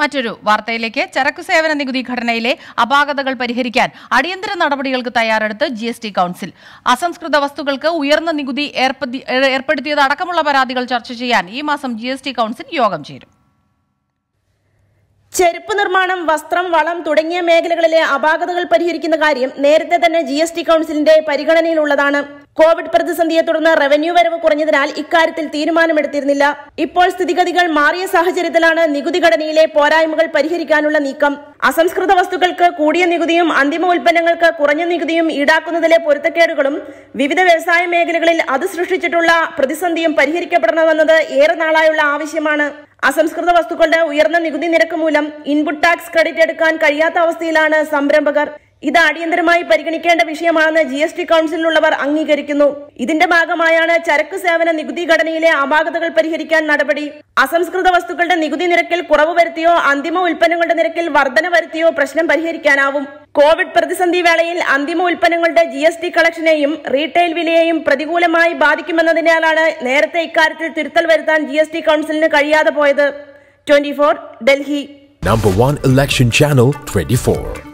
മറ്റൊരു വാർത്തയിലേക്ക് ചരക്കു സേവന നികുതി ഘടനയിലെ അപാകതകൾ പരിഹരിക്കാൻ അടിയന്തര നടപടികൾക്ക് തയ്യാറെടുത്ത് ജി എസ് ടി കൌൺസിൽ അസംസ്കൃത വസ്തുക്കൾക്ക് ഉയർന്ന നികുതി ഏർപ്പെടുത്തിയതടക്കമുള്ള പരാതികൾ ചർച്ച ചെയ്യാൻ ഈ മാസം ജി എസ് ടി കൌൺസിൽ യോഗം ചേരും ചെരുപ്പ് നിർമ്മാണം വസ്ത്രം വളം തുടങ്ങിയ മേഖലകളിലെ അപാകതകൾ പരിഹരിക്കുന്ന കാര്യം നേരത്തെ തന്നെ ജി എസ് ടി കൌൺസിലിന്റെ പരിഗണനയിലുള്ളതാണ് കോവിഡ് പ്രതിസന്ധിയെ തുടർന്ന് റവന്യൂ വരവ് കുറഞ്ഞതിനാൽ ഇക്കാര്യത്തിൽ തീരുമാനമെടുത്തിരുന്നില്ല ഇപ്പോൾ സ്ഥിതിഗതികൾ മാറിയ സാഹചര്യത്തിലാണ് നികുതി ഘടനയിലെ പോരായ്മകൾ പരിഹരിക്കാനുള്ള നീക്കം അസംസ്കൃത വസ്തുക്കൾക്ക് കൂടിയ നികുതിയും അന്തിമ ഉൽപ്പന്നങ്ങൾക്ക് കുറഞ്ഞ നികുതിയും ഈടാക്കുന്നതിലെ പൊരുത്തക്കേടുകളും വിവിധ വ്യവസായ മേഖലകളിൽ അത് സൃഷ്ടിച്ചിട്ടുള്ള പ്രതിസന്ധിയും പരിഹരിക്കപ്പെടണമെന്നത് ഏറെ നാളായുള്ള ആവശ്യമാണ് അസംസ്കൃത വസ്തുക്കളുടെ ഉയർന്ന നികുതി നിരക്ക് മൂലം ഇൻപുട്ട് ടാക്സ് ക്രെഡിറ്റ് എടുക്കാൻ കഴിയാത്ത അവസ്ഥയിലാണ് സംരംഭകർ ഇത് അടിയന്തരമായി പരിഗണിക്കേണ്ട വിഷയമാണെന്ന് ജി എസ് ടി കൌൺസിലുള്ളവർ അംഗീകരിക്കുന്നു ഇതിന്റെ ഭാഗമായാണ് ചരക്ക് സേവന നികുതി ഘടനയിലെ അപാകതകൾ പരിഹരിക്കാൻ നടപടി അസംസ്കൃത വസ്തുക്കളുടെ നികുതി നിരക്കിൽ കുറവ് വരുത്തിയോ അന്തിമ ഉൽപ്പന്നങ്ങളുടെ നിരക്കിൽ വർധന വരുത്തിയോ പ്രശ്നം പരിഹരിക്കാനാവും കോവിഡ് പ്രതിസന്ധി വേളയിൽ അന്തിമ ഉൽപ്പന്നങ്ങളുടെ ജി എസ് ടി കളക്ഷനെയും റീറ്റെയിൽ വിലയെയും പ്രതികൂലമായി ബാധിക്കുമെന്നതിനാലാണ് നേരത്തെ ഇക്കാര്യത്തിൽ തിരുത്തൽ വരുത്താൻ ജി എസ് ടി കൌൺസിലിന് കഴിയാതെ പോയത് twenty Delhi number one election channel twenty